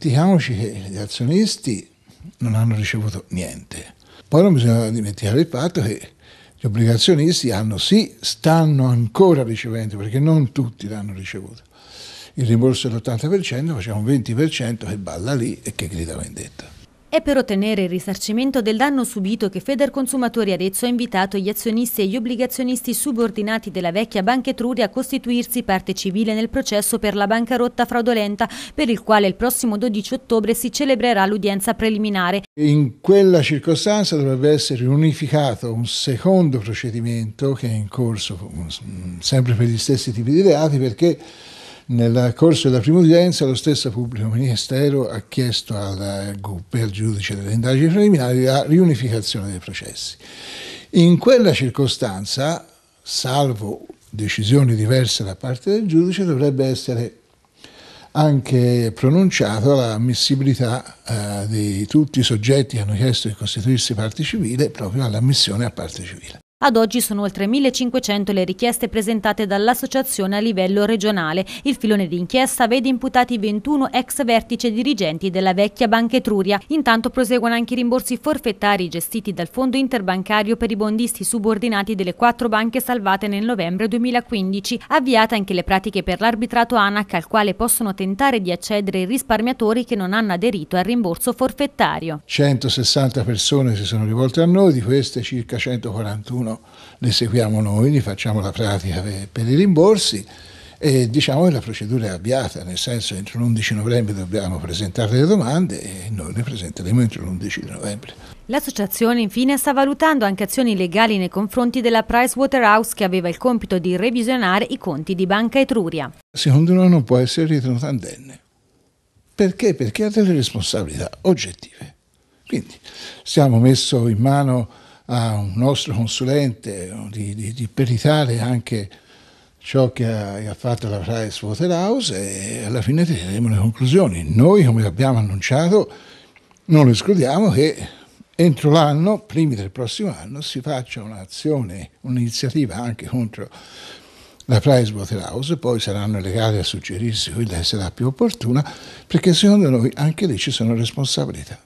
dimentichiamoci che gli azionisti non hanno ricevuto niente. Poi non bisogna dimenticare il fatto che gli obbligazionisti hanno sì, stanno ancora ricevendo, perché non tutti l'hanno ricevuto. Il rimborso dell'80%, facciamo un 20% che balla lì e che grida vendetta. È per ottenere il risarcimento del danno subito che Feder Consumatori Arezzo ha invitato gli azionisti e gli obbligazionisti subordinati della vecchia Banca Etruria a costituirsi parte civile nel processo per la bancarotta fraudolenta, per il quale il prossimo 12 ottobre si celebrerà l'udienza preliminare. In quella circostanza dovrebbe essere unificato un secondo procedimento che è in corso mm, sempre per gli stessi tipi di reati perché nel corso della prima udienza lo stesso pubblico ministero ha chiesto al eh, GUP, al giudice delle indagini preliminari, la riunificazione dei processi. In quella circostanza, salvo decisioni diverse da parte del giudice, dovrebbe essere anche pronunciata l'ammissibilità eh, di tutti i soggetti che hanno chiesto di costituirsi parte civile proprio all'ammissione a parte civile. Ad oggi sono oltre 1500 le richieste presentate dall'associazione a livello regionale. Il filone d'inchiesta vede imputati 21 ex vertice dirigenti della vecchia Banca Etruria. Intanto proseguono anche i rimborsi forfettari gestiti dal Fondo Interbancario per i bondisti subordinati delle quattro banche salvate nel novembre 2015. Avviate anche le pratiche per l'arbitrato ANAC al quale possono tentare di accedere i risparmiatori che non hanno aderito al rimborso forfettario. 160 persone si sono rivolte a noi, di queste circa 141 seguono, le seguiamo noi, li facciamo la pratica per i rimborsi e diciamo che la procedura è avviata, nel senso entro l'11 novembre dobbiamo presentare le domande e noi le presenteremo entro l'11 novembre. L'associazione infine sta valutando anche azioni legali nei confronti della Pricewaterhouse che aveva il compito di revisionare i conti di Banca Etruria. Secondo noi non può essere ritenuta indenne. Perché? Perché ha delle responsabilità oggettive. Quindi siamo messo in mano a un nostro consulente di, di, di peritare anche ciò che ha, ha fatto la Price Waterhouse e alla fine tireremo le conclusioni. Noi, come abbiamo annunciato, non escludiamo che entro l'anno, primi del prossimo anno, si faccia un'azione, un'iniziativa anche contro la Price Waterhouse, poi saranno le gare a suggerirsi quella che sarà più opportuna, perché secondo noi anche lì ci sono responsabilità.